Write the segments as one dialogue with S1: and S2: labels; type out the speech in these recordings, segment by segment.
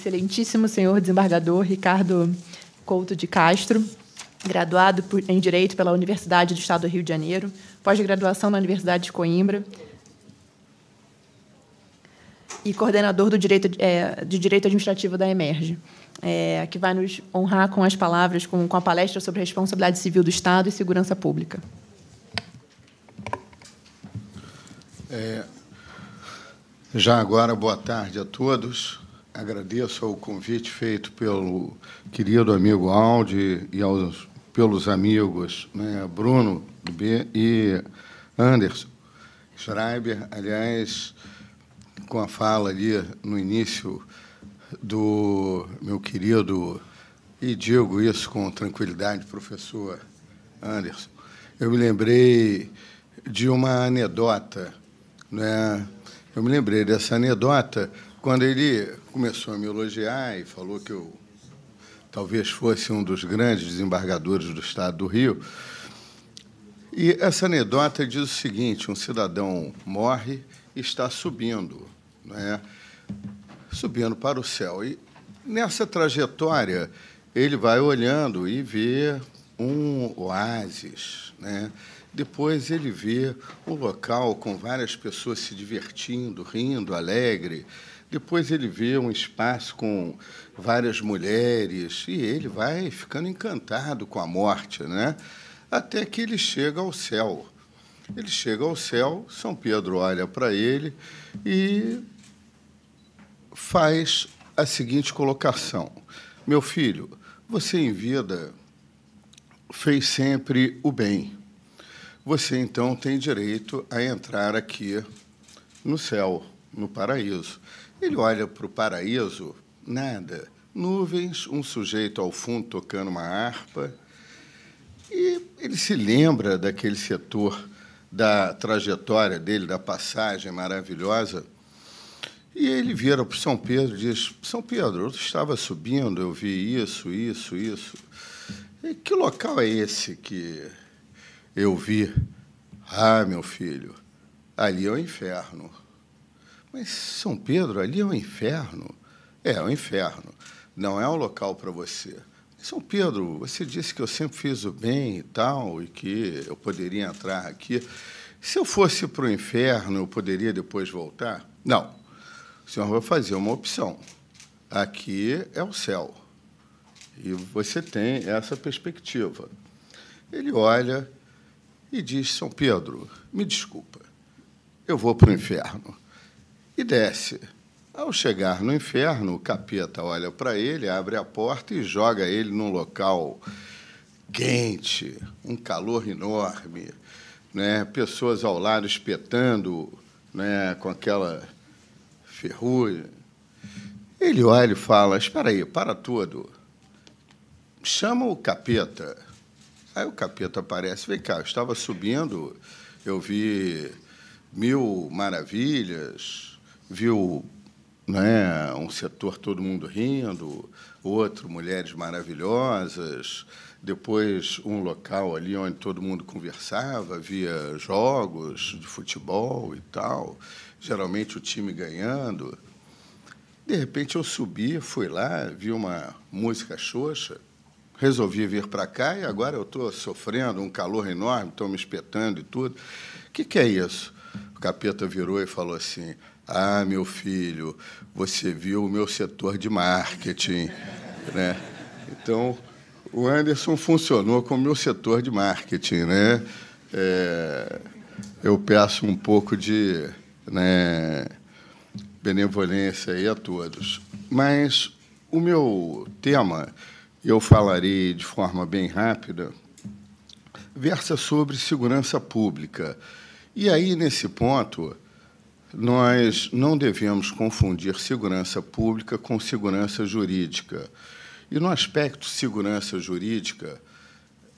S1: excelentíssimo senhor desembargador Ricardo Couto de Castro, graduado em Direito pela Universidade do Estado do Rio de Janeiro, pós-graduação na Universidade de Coimbra e coordenador do Direito, é, de Direito Administrativo da Emerge, é, que vai nos honrar com as palavras, com, com a palestra sobre responsabilidade civil do Estado e segurança pública. É, já agora, boa tarde a todos. Agradeço o convite feito pelo querido amigo Aldi e aos, pelos amigos né, Bruno B e Anderson Schreiber. Aliás, com a fala ali no início do meu querido, e digo isso com tranquilidade, professor Anderson, eu me lembrei de uma anedota. Né? Eu me lembrei dessa anedota quando ele começou a me elogiar e falou que eu talvez fosse um dos grandes desembargadores do Estado do Rio, e essa anedota diz o seguinte: um cidadão morre e está subindo, né? subindo para o céu. E nessa trajetória, ele vai olhando e vê um oásis, né? Depois ele vê o local com várias pessoas se divertindo, rindo, alegre. Depois ele vê um espaço com várias mulheres e ele vai ficando encantado com a morte, né? Até que ele chega ao céu. Ele chega ao céu, São Pedro olha para ele e faz a seguinte colocação: Meu filho, você em vida fez sempre o bem. Você então tem direito a entrar aqui no céu, no paraíso. Ele olha para o paraíso, nada. Nuvens, um sujeito ao fundo tocando uma harpa. E ele se lembra daquele setor, da trajetória dele, da passagem maravilhosa. E ele vira para São Pedro e diz: São Pedro, eu estava subindo, eu vi isso, isso, isso. E que local é esse que eu vi? Ah, meu filho, ali é o inferno. Mas São Pedro ali é um inferno. É, é um inferno. Não é um local para você. São Pedro, você disse que eu sempre fiz o bem e tal, e que eu poderia entrar aqui. Se eu fosse para o inferno, eu poderia depois voltar? Não. O senhor vai fazer uma opção. Aqui é o céu. E você tem essa perspectiva. Ele olha e diz: São Pedro, me desculpa, eu vou para o inferno e desce. Ao chegar no inferno, o capeta olha para ele, abre a porta e joga ele num local quente, um calor enorme, né? pessoas ao lado espetando né? com aquela ferrugem. Ele olha e fala: Espera aí, para tudo. Chama o capeta. Aí o capeta aparece: Vem cá, eu estava subindo, eu vi mil maravilhas viu né, um setor todo mundo rindo, outro mulheres maravilhosas, depois um local ali onde todo mundo conversava, via jogos de futebol e tal, geralmente o time ganhando. De repente eu subi, fui lá, vi uma música xoxa, resolvi vir para cá e agora eu estou sofrendo um calor enorme, estão me espetando e tudo. O que, que é isso? O capeta virou e falou assim: Ah, meu filho, você viu o meu setor de marketing. né? Então, o Anderson funcionou como meu setor de marketing. Né? É, eu peço um pouco de né, benevolência aí a todos. Mas o meu tema, eu falarei de forma bem rápida, versa sobre segurança pública. E aí, nesse ponto, nós não devemos confundir segurança pública com segurança jurídica. E no aspecto segurança jurídica,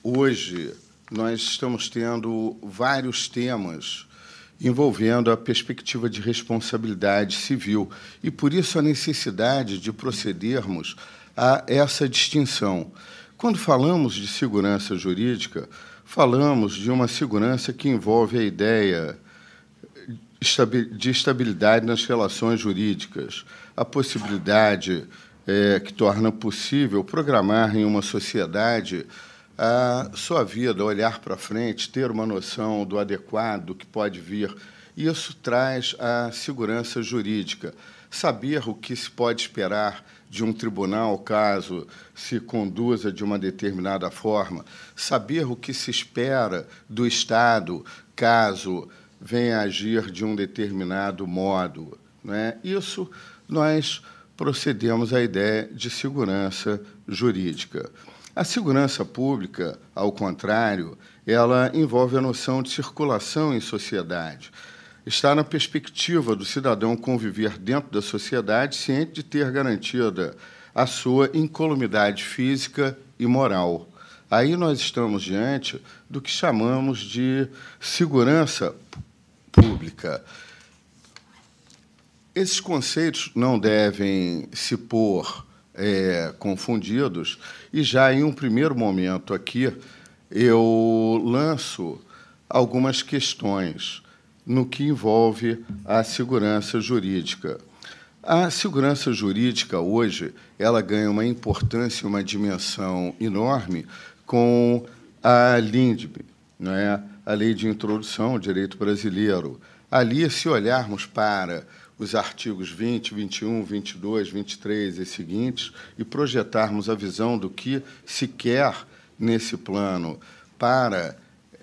S1: hoje nós estamos tendo vários temas envolvendo a perspectiva de responsabilidade civil e por isso a necessidade de procedermos a essa distinção. Quando falamos de segurança jurídica, falamos de uma segurança que envolve a ideia de estabilidade nas relações jurídicas, a possibilidade é, que torna possível programar em uma sociedade a sua vida, olhar para frente, ter uma noção do adequado que pode vir. Isso traz a segurança jurídica, saber o que se pode esperar de um tribunal, caso se conduza de uma determinada forma, saber o que se espera do Estado, caso venha agir de um determinado modo. Né? Isso nós procedemos à ideia de segurança jurídica. A segurança pública, ao contrário, ela envolve a noção de circulação em sociedade está na perspectiva do cidadão conviver dentro da sociedade ciente de ter garantida a sua incolumidade física e moral. Aí nós estamos diante do que chamamos de segurança pública. Esses conceitos não devem se pôr é, confundidos, e já em um primeiro momento aqui eu lanço algumas questões no que envolve a segurança jurídica. A segurança jurídica hoje ela ganha uma importância, uma dimensão enorme com a LINDB, né? a Lei de Introdução ao Direito Brasileiro. Ali, se olharmos para os artigos 20, 21, 22, 23 e seguintes e projetarmos a visão do que se quer nesse plano para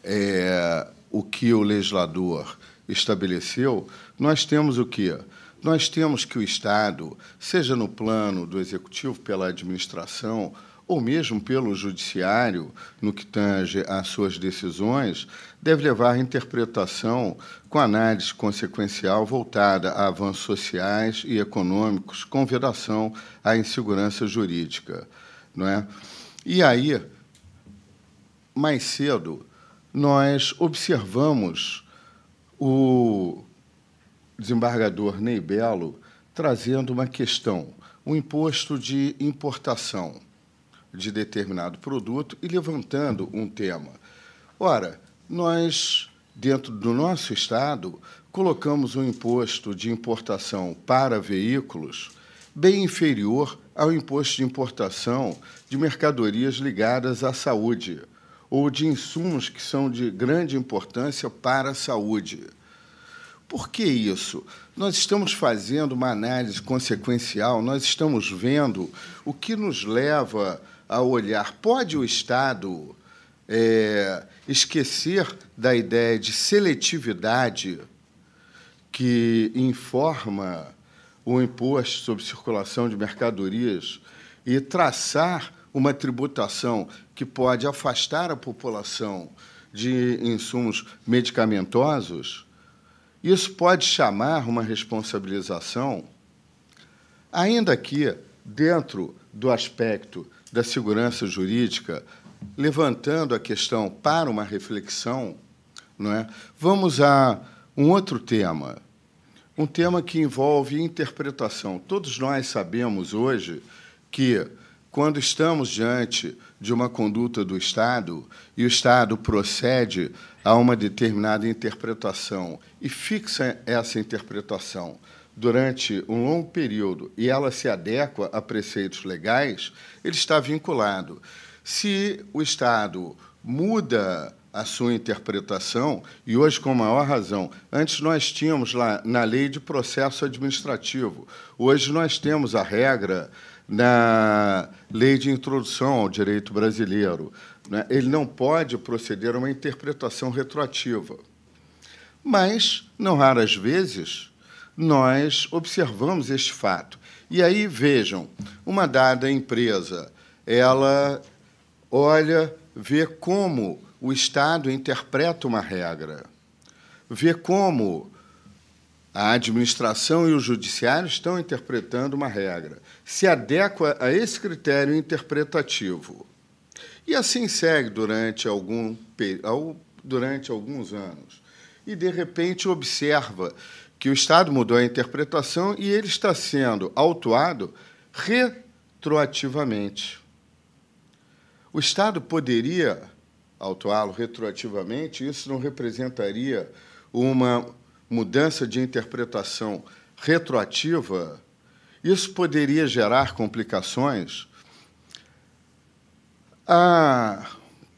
S1: é, o que o legislador estabeleceu, nós temos o quê? Nós temos que o Estado, seja no plano do executivo, pela administração, ou mesmo pelo judiciário, no que tange às suas decisões, deve levar a interpretação com análise consequencial voltada a avanços sociais e econômicos, com vedação à insegurança jurídica. Não é? E aí, mais cedo, nós observamos o desembargador Ney trazendo uma questão, o um imposto de importação de determinado produto e levantando um tema. Ora, nós, dentro do nosso Estado, colocamos um imposto de importação para veículos bem inferior ao imposto de importação de mercadorias ligadas à saúde ou de insumos que são de grande importância para a saúde. Por que isso? Nós estamos fazendo uma análise consequencial, nós estamos vendo o que nos leva a olhar. Pode o Estado é, esquecer da ideia de seletividade que informa o imposto sobre circulação de mercadorias e traçar uma tributação que pode afastar a população de insumos medicamentosos, isso pode chamar uma responsabilização, ainda que dentro do aspecto da segurança jurídica, levantando a questão para uma reflexão, não é? Vamos a um outro tema, um tema que envolve interpretação. Todos nós sabemos hoje que quando estamos diante de uma conduta do Estado e o Estado procede a uma determinada interpretação e fixa essa interpretação durante um longo período e ela se adequa a preceitos legais, ele está vinculado. Se o Estado muda a sua interpretação, e hoje com maior razão. Antes nós tínhamos lá na lei de processo administrativo, hoje nós temos a regra na lei de introdução ao direito brasileiro. Né? Ele não pode proceder a uma interpretação retroativa. Mas, não raras vezes, nós observamos este fato. E aí, vejam, uma dada empresa, ela olha, vê como o Estado interpreta uma regra, vê como a administração e o judiciário estão interpretando uma regra. Se adequa a esse critério interpretativo. E assim segue durante, algum, durante alguns anos. E, de repente, observa que o Estado mudou a interpretação e ele está sendo autuado retroativamente. O Estado poderia autuá-lo retroativamente, isso não representaria uma mudança de interpretação retroativa, isso poderia gerar complicações. Há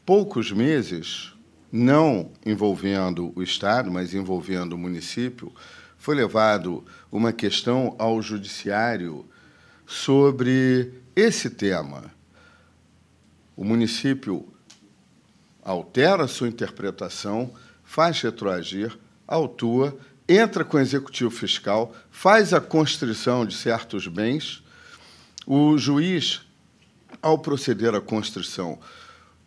S1: poucos meses, não envolvendo o Estado, mas envolvendo o município, foi levado uma questão ao judiciário sobre esse tema. O município altera sua interpretação, faz retroagir autua, entra com o executivo fiscal, faz a constrição de certos bens. O juiz, ao proceder à constrição,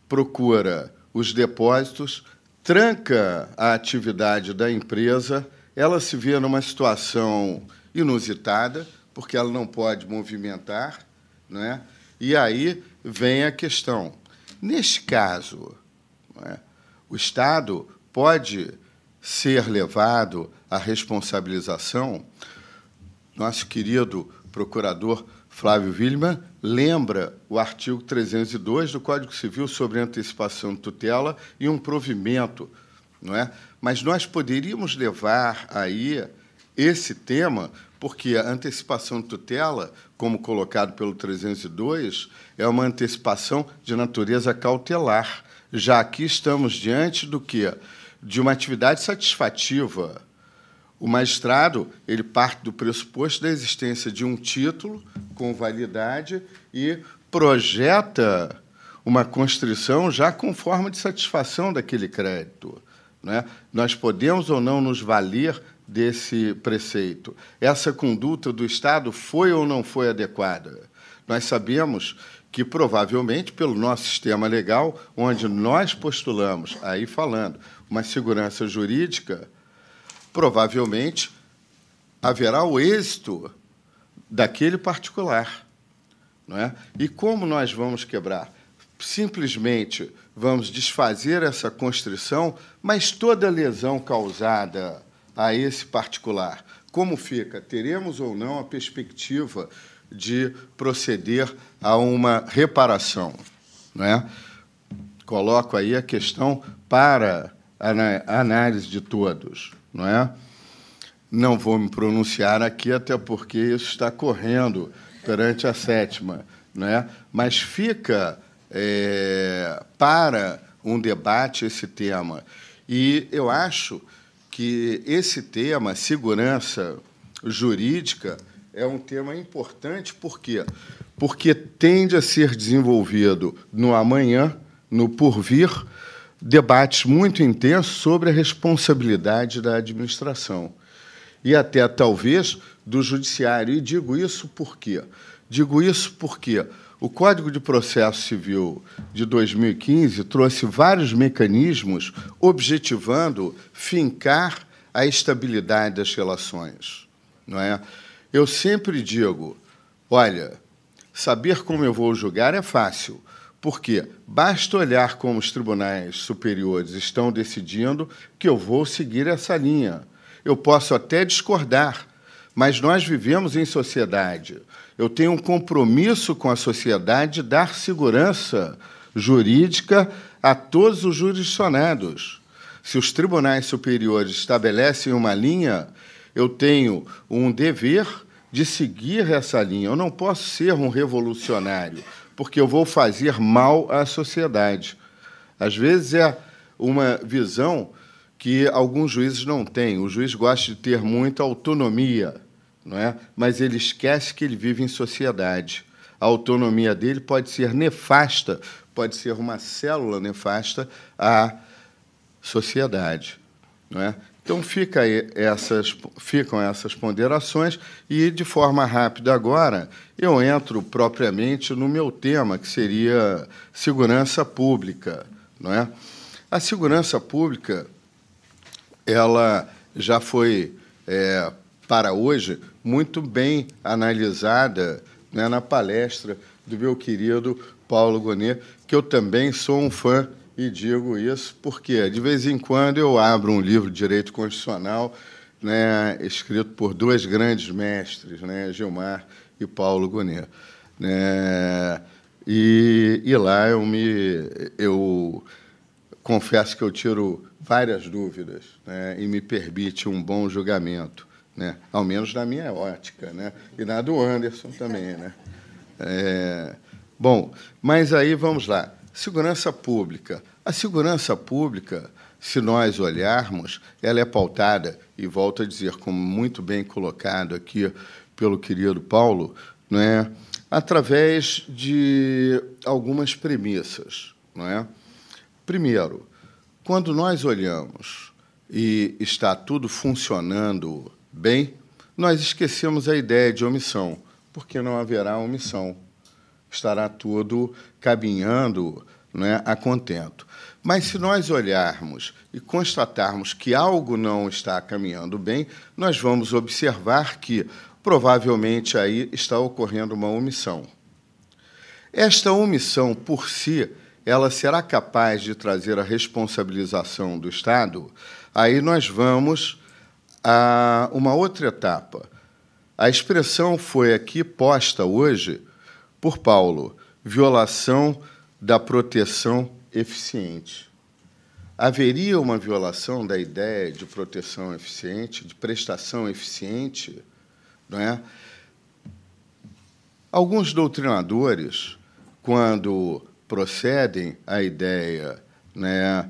S1: procura os depósitos, tranca a atividade da empresa, ela se vê numa situação inusitada, porque ela não pode movimentar, né? e aí vem a questão. Neste caso, é? o Estado pode ser levado à responsabilização, nosso querido procurador Flávio Wilma lembra o artigo 302 do Código Civil sobre antecipação de tutela e um provimento, não é? Mas nós poderíamos levar aí esse tema, porque a antecipação de tutela, como colocado pelo 302, é uma antecipação de natureza cautelar. Já aqui estamos diante do que de uma atividade satisfativa. O magistrado ele parte do pressuposto da existência de um título com validade e projeta uma constrição já com forma de satisfação daquele crédito. Né? Nós podemos ou não nos valer desse preceito. Essa conduta do Estado foi ou não foi adequada? Nós sabemos que provavelmente pelo nosso sistema legal, onde nós postulamos, aí falando, uma segurança jurídica, provavelmente haverá o êxito daquele particular. Não é? E como nós vamos quebrar? Simplesmente vamos desfazer essa constrição, mas toda lesão causada a esse particular, como fica? Teremos ou não a perspectiva de proceder a uma reparação? Não é? Coloco aí a questão para a análise de todos, não é? Não vou me pronunciar aqui, até porque isso está correndo perante a sétima, não é? Mas fica é, para um debate esse tema. E eu acho que esse tema, segurança jurídica, é um tema importante, por quê? Porque tende a ser desenvolvido no amanhã, no porvir, debates muito intensos sobre a responsabilidade da administração e até talvez do judiciário. E digo isso por quê? Digo isso porque o Código de Processo Civil de 2015 trouxe vários mecanismos objetivando fincar a estabilidade das relações, não é? Eu sempre digo, olha, saber como eu vou julgar é fácil. Porque basta olhar como os tribunais superiores estão decidindo que eu vou seguir essa linha. Eu posso até discordar, mas nós vivemos em sociedade. Eu tenho um compromisso com a sociedade de dar segurança jurídica a todos os jurisdicionados. Se os tribunais superiores estabelecem uma linha, eu tenho um dever de seguir essa linha. Eu não posso ser um revolucionário porque eu vou fazer mal à sociedade. Às vezes é uma visão que alguns juízes não têm. O juiz gosta de ter muita autonomia, não é? mas ele esquece que ele vive em sociedade. A autonomia dele pode ser nefasta, pode ser uma célula nefasta à sociedade. Não é? Então fica essas, ficam essas ponderações e, de forma rápida agora, eu entro propriamente no meu tema, que seria segurança pública. Não é? A segurança pública ela já foi, é, para hoje, muito bem analisada né, na palestra do meu querido Paulo Gonet, que eu também sou um fã e digo isso porque, de vez em quando, eu abro um livro de direito constitucional né, escrito por dois grandes mestres, né, Gilmar e Paulo Gonet. Né, e, e, lá eu me. Eu confesso que eu tiro várias dúvidas né, e me permite um bom julgamento, né, ao menos na minha ótica, né, e na do Anderson também. Né. É, bom, mas aí vamos lá. Segurança pública. A segurança pública, se nós olharmos, ela é pautada, e volto a dizer, como muito bem colocado aqui pelo querido Paulo, não é? através de algumas premissas. Não é? Primeiro, quando nós olhamos e está tudo funcionando bem, nós esquecemos a ideia de omissão, porque não haverá omissão estará tudo caminhando né, a contento. Mas se nós olharmos e constatarmos que algo não está caminhando bem, nós vamos observar que provavelmente aí está ocorrendo uma omissão. Esta omissão, por si, ela será capaz de trazer a responsabilização do Estado? Aí nós vamos a uma outra etapa. A expressão foi aqui posta hoje por Paulo, violação da proteção eficiente. Haveria uma violação da ideia de proteção eficiente, de prestação eficiente, não é? Alguns doutrinadores, quando procedem à ideia né,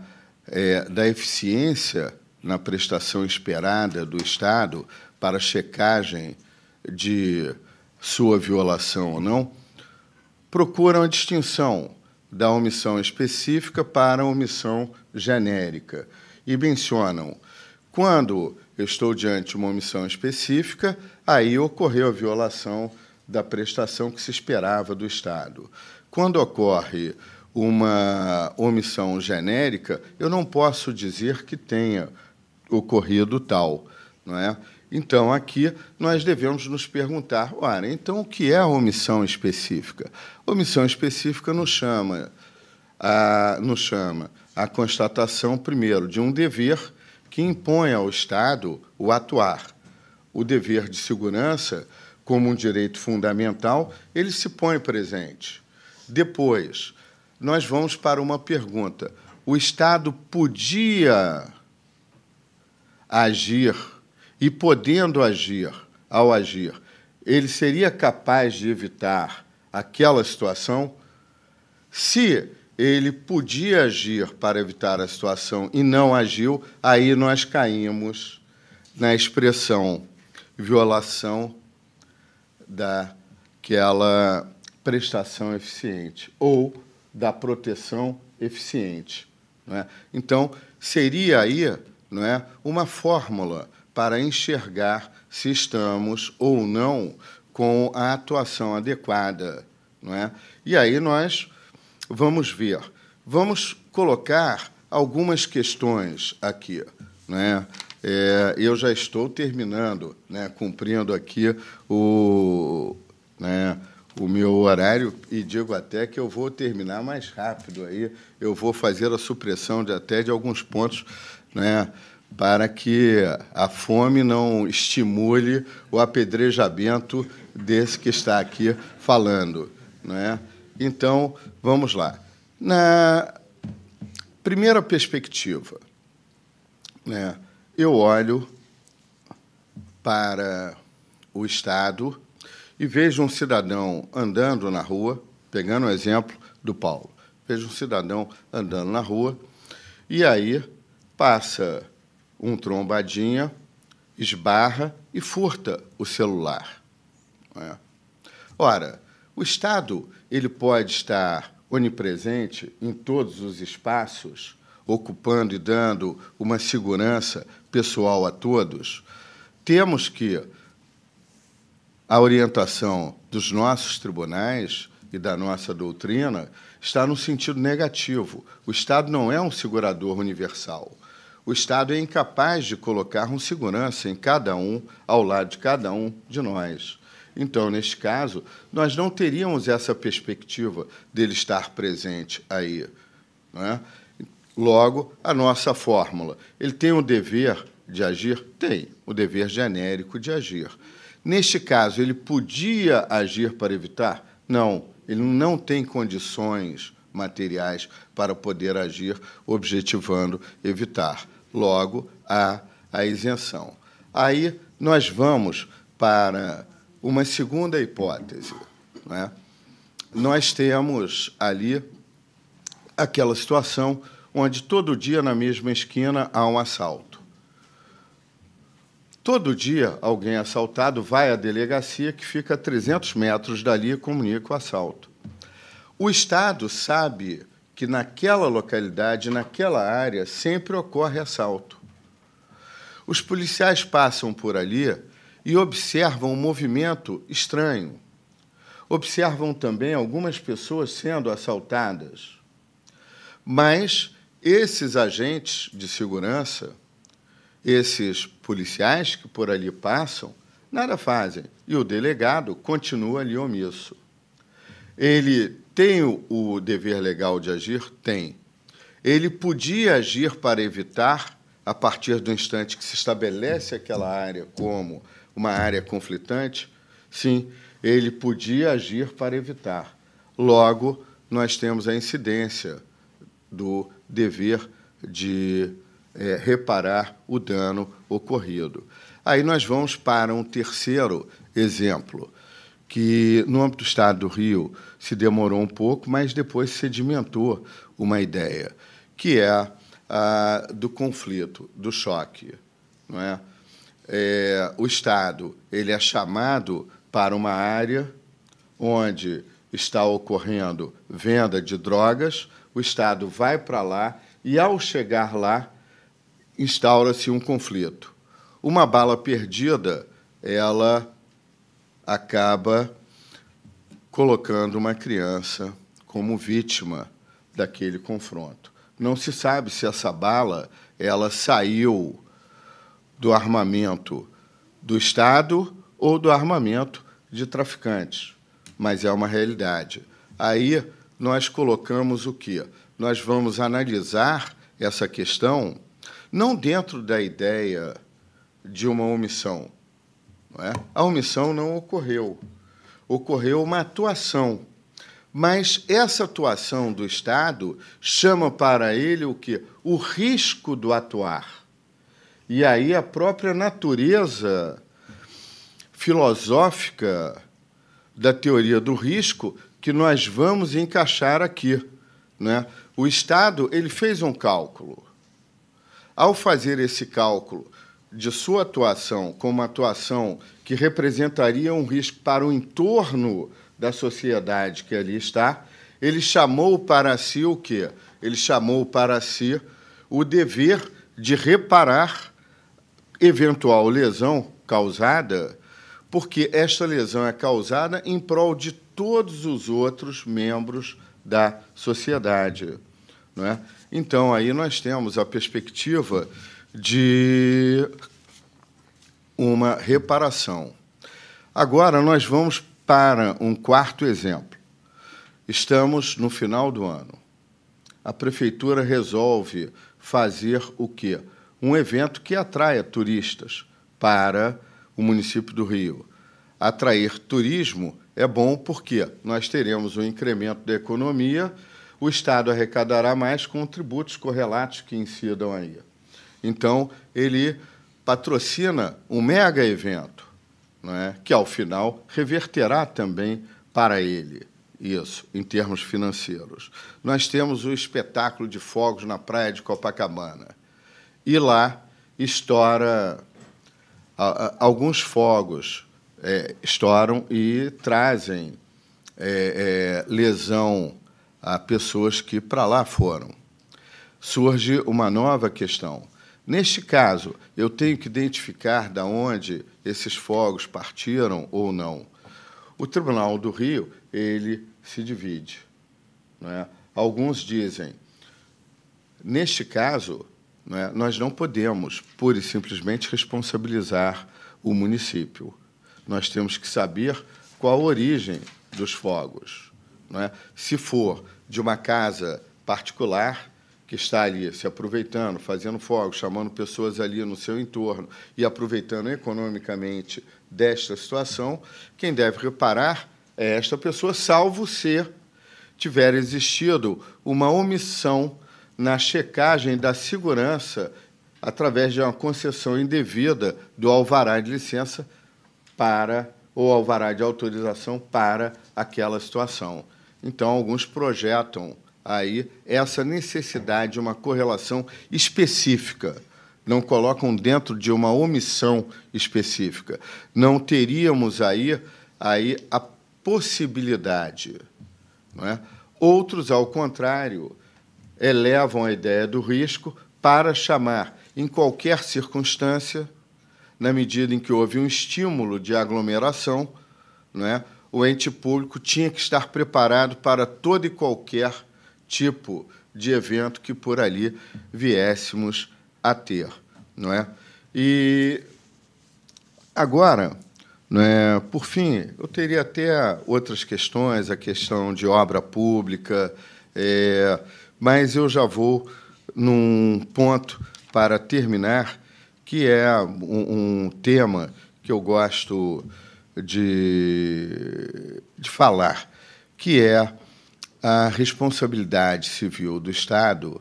S1: é, da eficiência na prestação esperada do Estado para checagem de sua violação ou não, procuram a distinção da omissão específica para a omissão genérica e mencionam quando eu estou diante de uma omissão específica, aí ocorreu a violação da prestação que se esperava do Estado. Quando ocorre uma omissão genérica, eu não posso dizer que tenha ocorrido tal, não é? Então, aqui nós devemos nos perguntar: ora, então o que é a omissão específica? Omissão específica nos chama a, nos chama a constatação, primeiro, de um dever que impõe ao Estado o atuar. O dever de segurança, como um direito fundamental, ele se põe presente. Depois, nós vamos para uma pergunta: o Estado podia agir e podendo agir, ao agir, ele seria capaz de evitar aquela situação? Se ele podia agir para evitar a situação e não agiu, aí nós caímos na expressão violação daquela prestação eficiente ou da proteção eficiente. É? Então, seria aí não é, uma fórmula para enxergar se estamos ou não com a atuação adequada. Não é? E aí nós vamos ver. Vamos colocar algumas questões aqui. não é? é, eu já estou terminando, né, cumprindo aqui o, né, o meu horário e digo até que eu vou terminar mais rápido aí. Eu vou fazer a supressão de até de alguns pontos, é? para que a fome não estimule o apedrejamento desse que está aqui falando. Não é? Então, vamos lá. Na primeira perspectiva, né, eu olho para o Estado e vejo um cidadão andando na rua, pegando o exemplo do Paulo. Vejo um cidadão andando na rua e aí passa um trombadinha esbarra e furta o celular. É? Ora, o Estado ele pode estar onipresente em todos os espaços, ocupando e dando uma segurança pessoal a todos. Temos que a orientação dos nossos tribunais e da nossa doutrina está no sentido negativo. O Estado não é um segurador universal o Estado é incapaz de colocar um segurança em cada um, ao lado de cada um de nós. Então, neste caso, nós não teríamos essa perspectiva dele estar presente aí. Né? Logo, a nossa fórmula. Ele tem o dever de agir? Tem, o dever genérico de agir. Neste caso, ele podia agir para evitar? Não, ele não tem condições materiais para poder agir objetivando evitar logo a, a isenção. Aí nós vamos para uma segunda hipótese. Né? Nós temos ali aquela situação onde todo dia na mesma esquina há um assalto. Todo dia alguém assaltado vai à delegacia que fica a 300 metros dali e comunica o assalto. O Estado sabe que naquela localidade, naquela área, sempre ocorre assalto. Os policiais passam por ali e observam um movimento estranho. Observam também algumas pessoas sendo assaltadas. Mas esses agentes de segurança, esses policiais que por ali passam, nada fazem. E o delegado continua ali omisso. Ele tem o, dever legal de agir? Tem. Ele podia agir para evitar, a partir do instante que se estabelece aquela área como uma área conflitante? Sim, ele podia agir para evitar. Logo, nós temos a incidência do dever de é, reparar o dano ocorrido. Aí nós vamos para um terceiro exemplo, que no âmbito do Estado do Rio se demorou um pouco, mas depois sedimentou uma ideia, que é a do conflito, do choque. Não é? É, o Estado ele é chamado para uma área onde está ocorrendo venda de drogas, o Estado vai para lá e, ao chegar lá, instaura-se um conflito. Uma bala perdida, ela acaba colocando uma criança como vítima daquele confronto. Não se sabe se essa bala ela saiu do armamento do Estado ou do armamento de traficantes, mas é uma realidade. Aí nós colocamos o quê? Nós vamos analisar essa questão não dentro da ideia de uma omissão. Não é? A omissão não ocorreu ocorreu uma atuação. Mas essa atuação do Estado chama para ele o que? O risco do atuar. E aí a própria natureza filosófica da teoria do risco que nós vamos encaixar aqui, né? O Estado ele fez um cálculo. Ao fazer esse cálculo de sua atuação como atuação que representaria um risco para o entorno da sociedade que ali está, ele chamou para si o quê? Ele chamou para si o dever de reparar eventual lesão causada, porque esta lesão é causada em prol de todos os outros membros da sociedade. Não é? Então, aí nós temos a perspectiva de uma reparação. Agora nós vamos para um quarto exemplo. Estamos no final do ano. A prefeitura resolve fazer o quê? Um evento que atraia turistas para o município do Rio. Atrair turismo é bom porque nós teremos um incremento da economia, o Estado arrecadará mais com tributos correlatos que incidam aí. Então, ele patrocina um mega evento, não é? que ao final reverterá também para ele isso, em termos financeiros. Nós temos o espetáculo de fogos na praia de Copacabana. E lá estoura alguns fogos é, estouram e trazem é, é, lesão a pessoas que para lá foram. Surge uma nova questão Neste caso, eu tenho que identificar de onde esses fogos partiram ou não. O Tribunal do Rio ele se divide. é Alguns dizem, neste caso, é nós não podemos pura e simplesmente responsabilizar o município. Nós temos que saber qual a origem dos fogos. é Se for de uma casa particular, que está ali se aproveitando, fazendo fogo, chamando pessoas ali no seu entorno e aproveitando economicamente desta situação, quem deve reparar é esta pessoa, salvo se tiver existido uma omissão na checagem da segurança através de uma concessão indevida do alvará de licença para ou alvará de autorização para aquela situação. Então, alguns projetam aí essa necessidade de uma correlação específica. Não colocam dentro de uma omissão específica. Não teríamos aí, aí a possibilidade. Não é? Outros, ao contrário, elevam a ideia do risco para chamar, em qualquer circunstância, na medida em que houve um estímulo de aglomeração, não é? o ente público tinha que estar preparado para toda e qualquer tipo de evento que por ali viéssemos a ter, não é? E agora, não é, por fim, eu teria até outras questões, a questão de obra pública, é, mas eu já vou num ponto para terminar, que é um, um tema que eu gosto de, de falar, que é a responsabilidade civil do Estado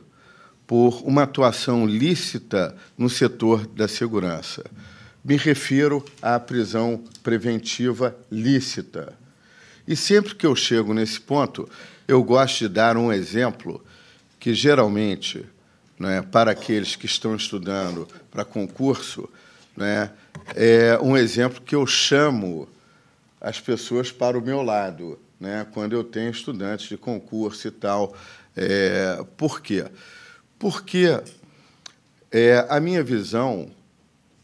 S1: por uma atuação lícita no setor da segurança. Me refiro à prisão preventiva lícita. E sempre que eu chego nesse ponto, eu gosto de dar um exemplo que geralmente, né, para aqueles que estão estudando para concurso, né, é um exemplo que eu chamo as pessoas para o meu lado né, quando eu tenho estudantes de concurso e tal. É, por quê? Porque é, a minha visão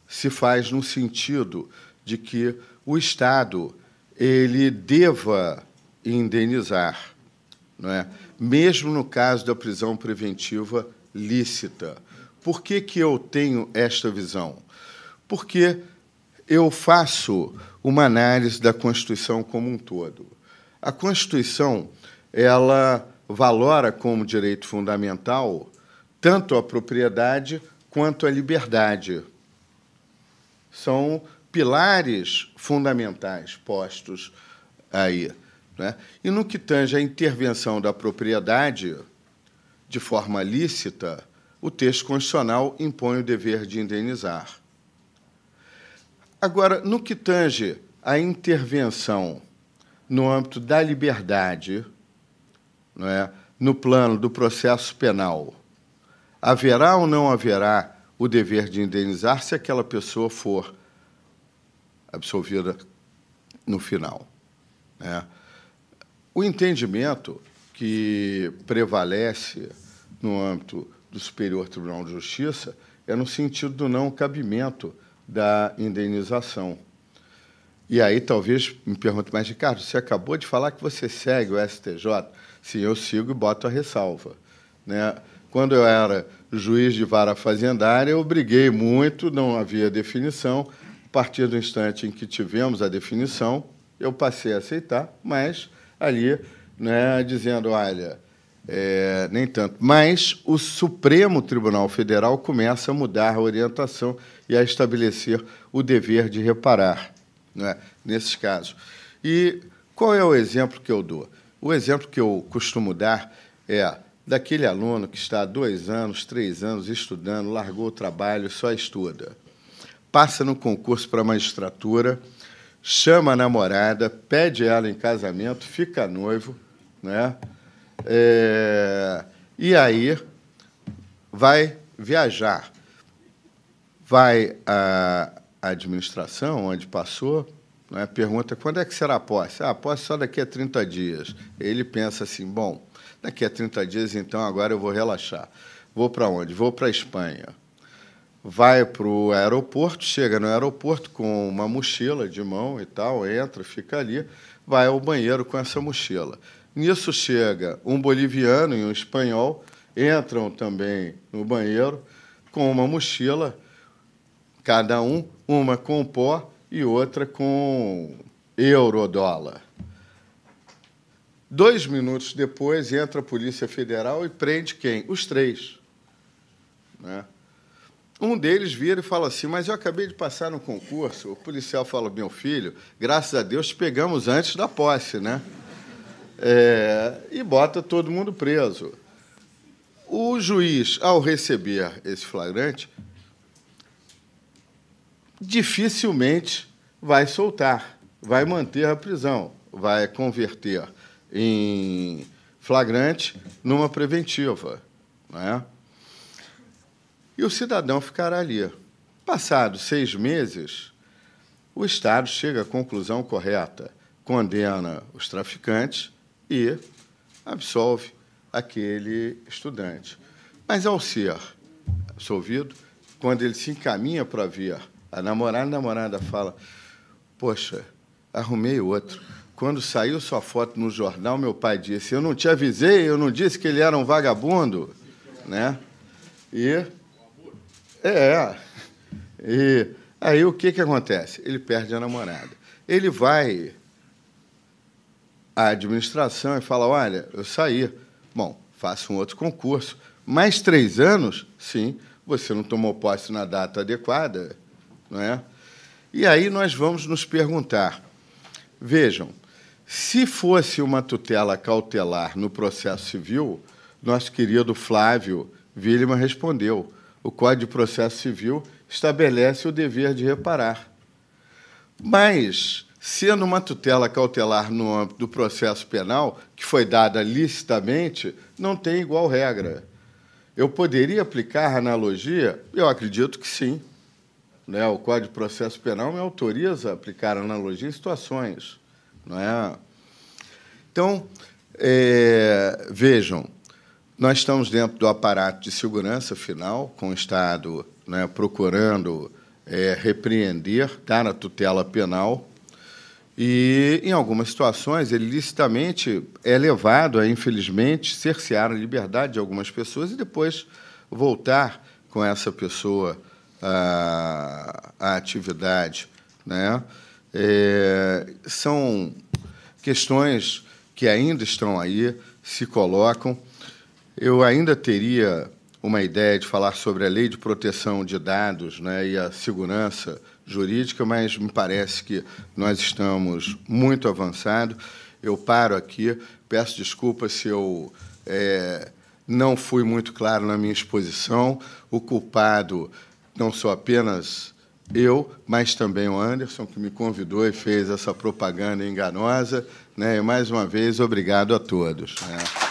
S1: se faz no sentido de que o Estado ele deva indenizar, não é? mesmo no caso da prisão preventiva lícita. Por que, que eu tenho esta visão? Porque eu faço uma análise da Constituição como um todo. A Constituição ela valora como direito fundamental tanto a propriedade quanto a liberdade. São pilares fundamentais postos aí. Né? E no que tange à intervenção da propriedade de forma lícita, o texto constitucional impõe o dever de indenizar. Agora, no que tange à intervenção no âmbito da liberdade, não é, no plano do processo penal, haverá ou não haverá o dever de indenizar se aquela pessoa for absolvida no final. Né? O entendimento que prevalece no âmbito do Superior Tribunal de Justiça é no sentido do não cabimento da indenização. E aí talvez me pergunte, mais, Ricardo, você acabou de falar que você segue o STJ. Sim, eu sigo e boto a ressalva. Né? Quando eu era juiz de vara fazendária, eu briguei muito, não havia definição. A partir do instante em que tivemos a definição, eu passei a aceitar, mas ali né, dizendo, olha, é, nem tanto. Mas o Supremo Tribunal Federal começa a mudar a orientação e a estabelecer o dever de reparar. É, nesses casos. E qual é o exemplo que eu dou? O exemplo que eu costumo dar é daquele aluno que está há dois anos, três anos estudando, largou o trabalho, só estuda. Passa no concurso para a magistratura, chama a namorada, pede ela em casamento, fica noivo, né? É, e aí vai viajar, vai a, ah, administração, onde passou, né, pergunta quando é que será a posse? Ah, a posse só daqui a 30 dias. Ele pensa assim, bom, daqui a 30 dias, então agora eu vou relaxar. Vou para onde? Vou para a Espanha. Vai para o aeroporto, chega no aeroporto com uma mochila de mão e tal, entra, fica ali, vai ao banheiro com essa mochila. Nisso chega um boliviano e um espanhol, entram também no banheiro com uma mochila, cada um uma com pó e outra com eurodólar. Dois minutos depois, entra a Polícia Federal e prende quem? Os três. Né? Um deles vira e fala assim: Mas eu acabei de passar no concurso. O policial fala: Meu filho, graças a Deus te pegamos antes da posse, né? É, e bota todo mundo preso. O juiz, ao receber esse flagrante, dificilmente vai soltar, vai manter a prisão, vai converter em flagrante numa preventiva. Né? E o cidadão ficará ali. Passados seis meses, o Estado chega à conclusão correta, condena os traficantes e absolve aquele estudante. Mas, ao ser absolvido, quando ele se encaminha para ver a namorada, a namorada fala: Poxa, arrumei outro. Quando saiu sua foto no jornal, meu pai disse: Eu não te avisei, eu não disse que ele era um vagabundo. Né? E. É. E aí o que, que acontece? Ele perde a namorada. Ele vai à administração e fala: Olha, eu saí. Bom, faça um outro concurso. Mais três anos? Sim, você não tomou posse na data adequada. Não é? E aí nós vamos nos perguntar: vejam, se fosse uma tutela cautelar no processo civil, nosso querido Flávio Vilma respondeu: o Código de Processo Civil estabelece o dever de reparar. Mas, sendo uma tutela cautelar no âmbito do processo penal, que foi dada licitamente, não tem igual regra. Eu poderia aplicar a analogia? Eu acredito que sim né, o Código de Processo Penal me autoriza a aplicar analogia em situações. Não é? Então, é, vejam, nós estamos dentro do aparato de segurança final, com o Estado né, procurando é, repreender, dar tá, a tutela penal, e, em algumas situações, ele licitamente é levado a, infelizmente, cercear a liberdade de algumas pessoas e depois voltar com essa pessoa a, a atividade. Né? É, são questões que ainda estão aí, se colocam. Eu ainda teria uma ideia de falar sobre a lei de proteção de dados né, e a segurança jurídica, mas me parece que nós estamos muito avançados. Eu paro aqui, peço desculpas se eu é, não fui muito claro na minha exposição. O culpado não sou apenas eu, mas também o Anderson, que me convidou e fez essa propaganda enganosa. Né? E, mais uma vez, obrigado a todos. Né?